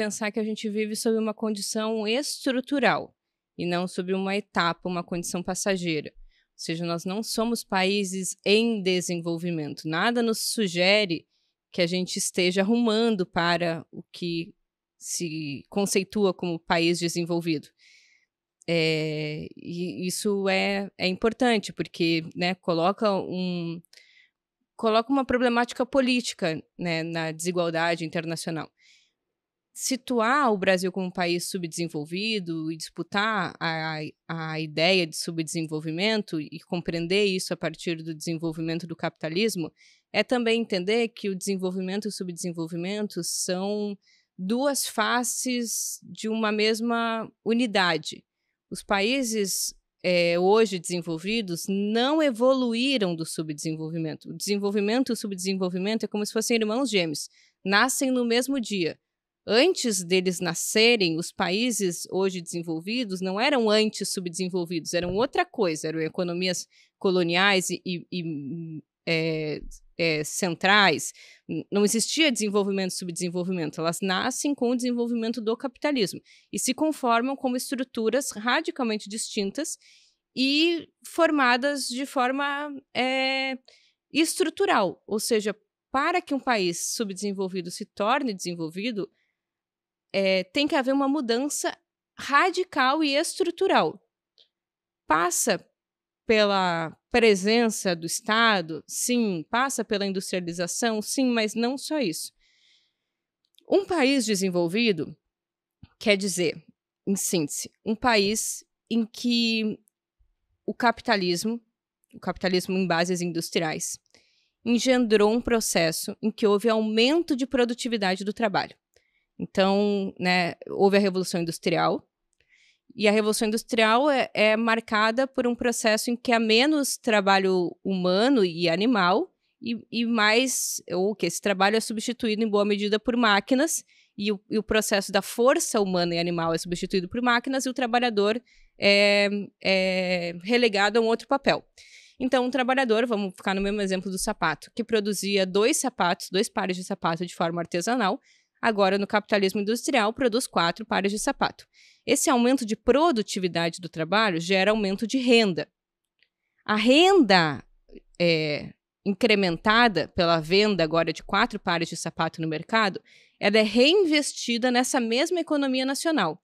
pensar que a gente vive sob uma condição estrutural e não sob uma etapa, uma condição passageira. Ou seja, nós não somos países em desenvolvimento. Nada nos sugere que a gente esteja arrumando para o que se conceitua como país desenvolvido. É, e isso é, é importante, porque né, coloca, um, coloca uma problemática política né, na desigualdade internacional situar o Brasil como um país subdesenvolvido e disputar a, a, ideia de subdesenvolvimento e compreender isso a partir do desenvolvimento do capitalismo é também entender que o desenvolvimento e o subdesenvolvimento são duas faces de uma mesma unidade. Os países é, hoje desenvolvidos não evoluíram do subdesenvolvimento. O desenvolvimento e o subdesenvolvimento é como se fossem irmãos gêmeos, nascem no mesmo dia, antes deles nascerem, os países hoje desenvolvidos não eram antes subdesenvolvidos, eram outra coisa, eram economias coloniais e, e, e é, é, centrais. Não existia desenvolvimento e subdesenvolvimento, elas nascem com o desenvolvimento do capitalismo e se conformam como estruturas radicalmente distintas e formadas de forma é, estrutural, ou seja, para que um país subdesenvolvido se torne desenvolvido, é, tem que haver uma mudança radical e estrutural. Passa pela presença do Estado, sim, passa pela industrialização, sim, mas não só isso. Um país desenvolvido quer dizer, em síntese, um país em que o capitalismo, o capitalismo em bases industriais, engendrou um processo em que houve aumento de produtividade do trabalho. Então, né, houve a Revolução Industrial, e a Revolução Industrial é, é, marcada por um processo em que há menos trabalho humano e animal, e, e mais, ou que esse trabalho é substituído em boa medida por máquinas, e o, e o, processo da força humana e animal é substituído por máquinas, e o trabalhador é, é relegado a um outro papel. Então, um trabalhador, vamos ficar no mesmo exemplo do sapato, que produzia dois sapatos, dois pares de sapato de forma artesanal, Agora, no capitalismo industrial, produz quatro pares de sapato. Esse aumento de produtividade do trabalho gera aumento de renda. A renda é, incrementada pela venda agora de quatro pares de sapato no mercado, ela é reinvestida nessa mesma economia nacional,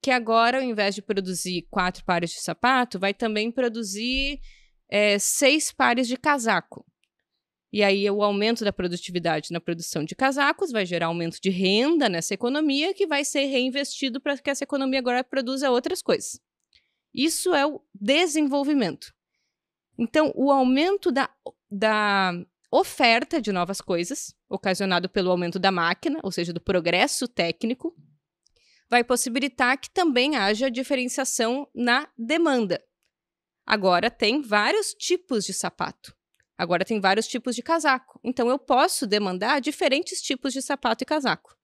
que agora, ao invés de produzir quatro pares de sapato, vai também produzir é, seis pares de casaco. E aí o aumento da produtividade na produção de casacos vai gerar aumento de renda nessa economia que vai ser reinvestido para que essa economia agora produza outras coisas. Isso é o desenvolvimento. Então, o aumento da, da oferta de novas coisas, ocasionado pelo aumento da máquina, ou seja, do progresso técnico, vai possibilitar que também haja diferenciação na demanda. Agora, tem vários tipos de sapato. Agora tem vários tipos de casaco. Então eu posso demandar diferentes tipos de sapato e casaco.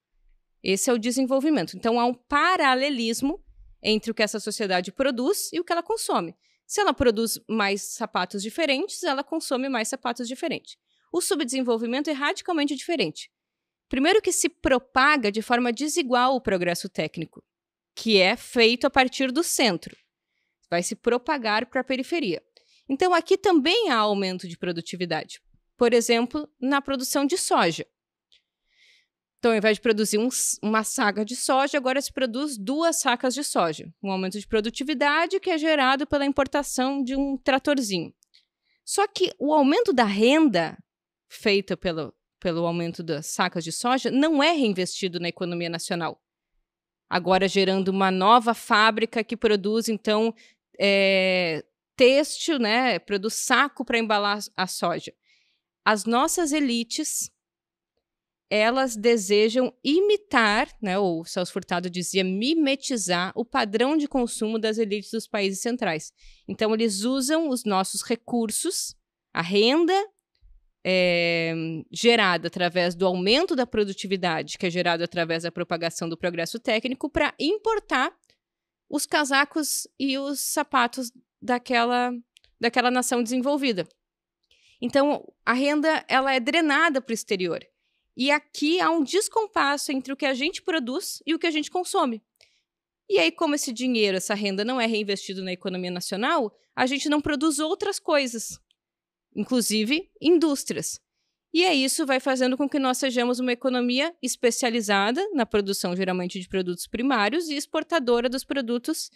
Esse é o desenvolvimento. Então há um paralelismo entre o que essa sociedade produz e o que ela consome. Se ela produz mais sapatos diferentes, ela consome mais sapatos diferentes. O subdesenvolvimento é radicalmente diferente. Primeiro que se propaga de forma desigual o progresso técnico, que é feito a partir do centro. Vai se propagar para a periferia. Então, aqui também há aumento de produtividade. Por exemplo, na produção de soja. Então, ao invés de produzir um, uma saca de soja, agora se produz duas sacas de soja. Um aumento de produtividade que é gerado pela importação de um tratorzinho. Só que o aumento da renda feita pelo, pelo aumento das sacas de soja não é reinvestido na economia nacional. Agora gerando uma nova fábrica que produz, então, é, têxtil, né, produz saco para embalar a soja. As nossas elites, elas desejam imitar, né, ou Celso Furtado dizia mimetizar o padrão de consumo das elites dos países centrais. Então eles usam os nossos recursos, a renda é, gerada através do aumento da produtividade, que é gerado através da propagação do progresso técnico, para importar os casacos e os sapatos daquela, daquela nação desenvolvida. Então, a renda ela é drenada para o exterior. E aqui há um descompasso entre o que a gente produz e o que a gente consome. E aí, como esse dinheiro, essa renda não é reinvestido na economia nacional, a gente não produz outras coisas, inclusive indústrias. E é isso vai fazendo com que nós sejamos uma economia especializada na produção geralmente de produtos primários e exportadora dos produtos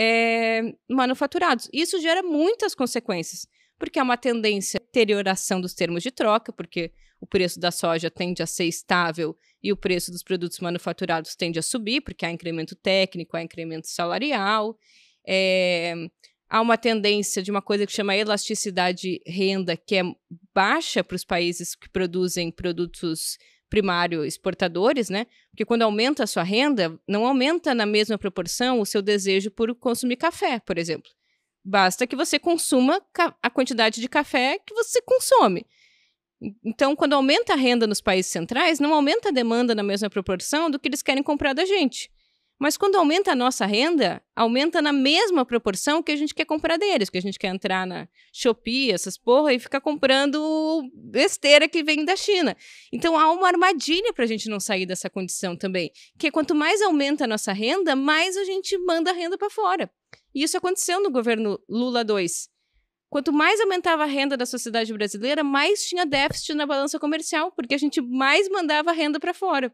é, manufaturados. Isso gera muitas consequências, porque há é uma tendência à deterioração dos termos de troca, porque o preço da soja tende a ser estável e o preço dos produtos manufaturados tende a subir, porque há incremento técnico, há incremento salarial. É, há uma tendência de uma coisa que chama elasticidade renda, que é baixa para os países que produzem produtos primário exportadores, né? Porque quando aumenta a sua renda, não aumenta na mesma proporção o seu desejo por consumir café, por exemplo. Basta que você consuma a quantidade de café que você consome. Então, quando aumenta a renda nos países centrais, não aumenta a demanda na mesma proporção do que eles querem comprar da gente. Mas quando aumenta a nossa renda, aumenta na mesma proporção que a gente quer comprar deles, que a gente quer entrar na Shopee, essas porra, e ficar comprando besteira que vem da China. Então há uma armadilha para a gente não sair dessa condição também, que é quanto mais aumenta a nossa renda, mais a gente manda a renda para fora. E isso aconteceu no governo Lula 2. Quanto mais aumentava a renda da sociedade brasileira, mais tinha déficit na balança comercial, porque a gente mais mandava renda para fora.